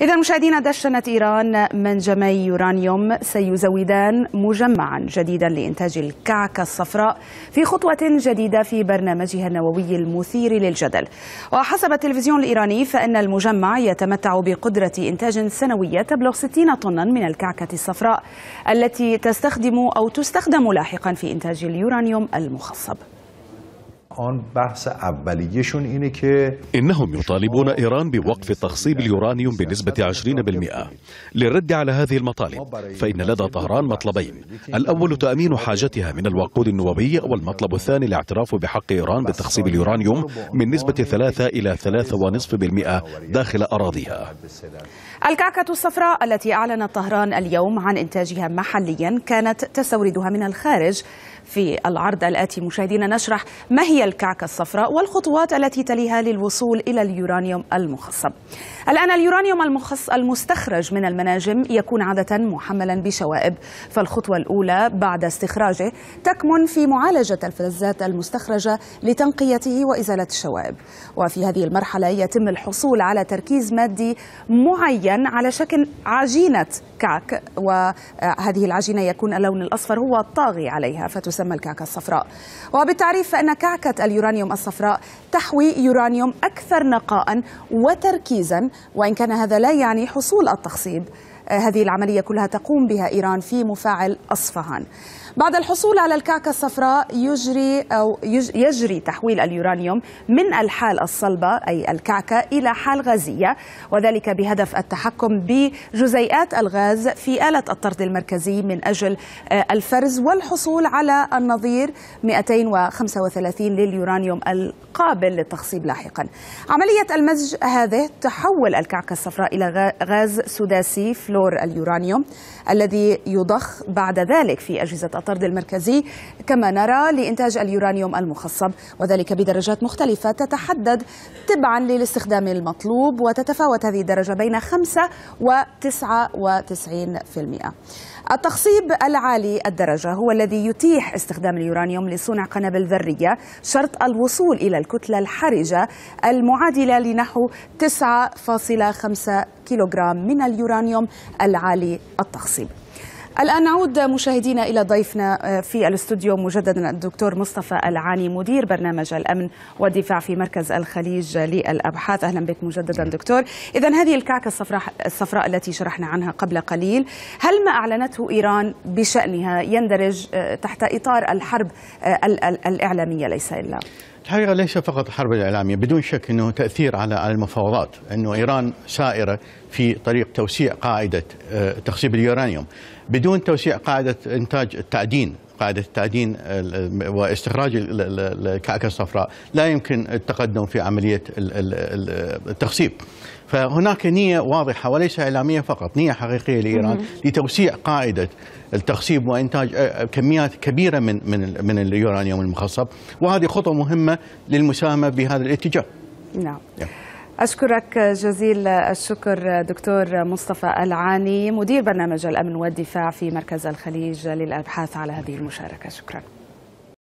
إذا مشاهدينا دشنت إيران منجمي يورانيوم سيزودان مجمعا جديدا لإنتاج الكعكة الصفراء في خطوة جديدة في برنامجها النووي المثير للجدل وحسب التلفزيون الإيراني فإن المجمع يتمتع بقدرة إنتاج سنوية تبلغ 60 طنا من الكعكة الصفراء التي تستخدم أو تستخدم لاحقا في إنتاج اليورانيوم المخصب إنهم يطالبون إيران بوقف تخصيب اليورانيوم بنسبة 20% للرد على هذه المطالب فإن لدى طهران مطلبين الأول تأمين حاجتها من الوقود النووي والمطلب الثاني الاعتراف بحق إيران بتخصيب اليورانيوم من نسبة 3 إلى 3.5% داخل أراضيها الكعكة الصفراء التي أعلنت طهران اليوم عن إنتاجها محليا كانت تستوردها من الخارج في العرض الآتي مشاهدينا نشرح ما هي الكعكة الصفراء والخطوات التي تليها للوصول إلى اليورانيوم المخصب الآن اليورانيوم المخص المستخرج من المناجم يكون عادة محملا بشوائب فالخطوة الأولى بعد استخراجه تكمن في معالجة الفلزات المستخرجة لتنقيته وإزالة الشوائب وفي هذه المرحلة يتم الحصول على تركيز مادي معين على شكل عجينة كعك وهذه العجينة يكون اللون الأصفر هو الطاغي عليها فتسمى الكعكة الصفراء وبالتعريف فإن كعكة مادة اليورانيوم الصفراء تحوي يورانيوم أكثر نقاء وتركيزا وإن كان هذا لا يعني حصول التخصيب آه، هذه العملية كلها تقوم بها إيران في مفاعل أصفهان بعد الحصول على الكعكة الصفراء يجري أو يجري تحويل اليورانيوم من الحال الصلبة أي الكعكة إلى حال غازية وذلك بهدف التحكم بجزيئات الغاز في آلة الطرد المركزي من أجل آه، الفرز والحصول على النظير 235 لليورانيوم القابل للتخصيب لاحقا عملية المزج هذه تحول الكعكة الصفراء إلى غاز سداسي كلور اليورانيوم الذي يضخ بعد ذلك في أجهزة الطرد المركزي كما نرى لإنتاج اليورانيوم المخصب وذلك بدرجات مختلفة تتحدد تبعا للاستخدام المطلوب وتتفاوت هذه الدرجة بين 5 و 99%. التخصيب العالي الدرجة هو الذي يتيح استخدام اليورانيوم لصنع قنابل ذرية شرط الوصول إلى الكتلة الحرجة المعادلة لنحو 9.5 كيلوغرام من اليورانيوم العالي التخصيب الآن نعود مشاهدينا إلى ضيفنا آه، في الاستوديو مجددا الدكتور مصطفى العاني مدير برنامج الأمن والدفاع في مركز الخليج للأبحاث أهلا بك مجددا دكتور إذا هذه الكعكة الصفراء, الصفراء التي شرحنا عنها قبل قليل هل ما أعلنته إيران بشأنها يندرج آه، تحت إطار الحرب آه، الإعلامية ليس إلا الحقيقه ليس فقط الحرب الاعلاميه بدون شك انه تاثير على المفاوضات انه ايران سائره في طريق توسيع قاعده آه، تخصيب اليورانيوم بدون توسيع قاعده انتاج التعدين قاعدة التعدين واستخراج الكعكة الصفراء لا يمكن التقدم في عملية التخصيب فهناك نية واضحة وليس إعلامية فقط نية حقيقية لإيران لتوسيع قاعدة التخصيب وإنتاج كميات كبيرة من من من اليورانيوم المخصب وهذه خطوة مهمة للمساهمة بهذا الاتجاه نعم أشكرك جزيل الشكر دكتور مصطفى العاني مدير برنامج الأمن والدفاع في مركز الخليج للأبحاث على هذه المشاركة شكراً